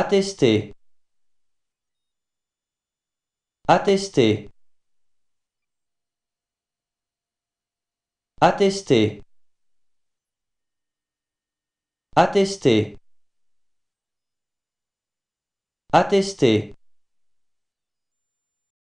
attester attester attester attester attester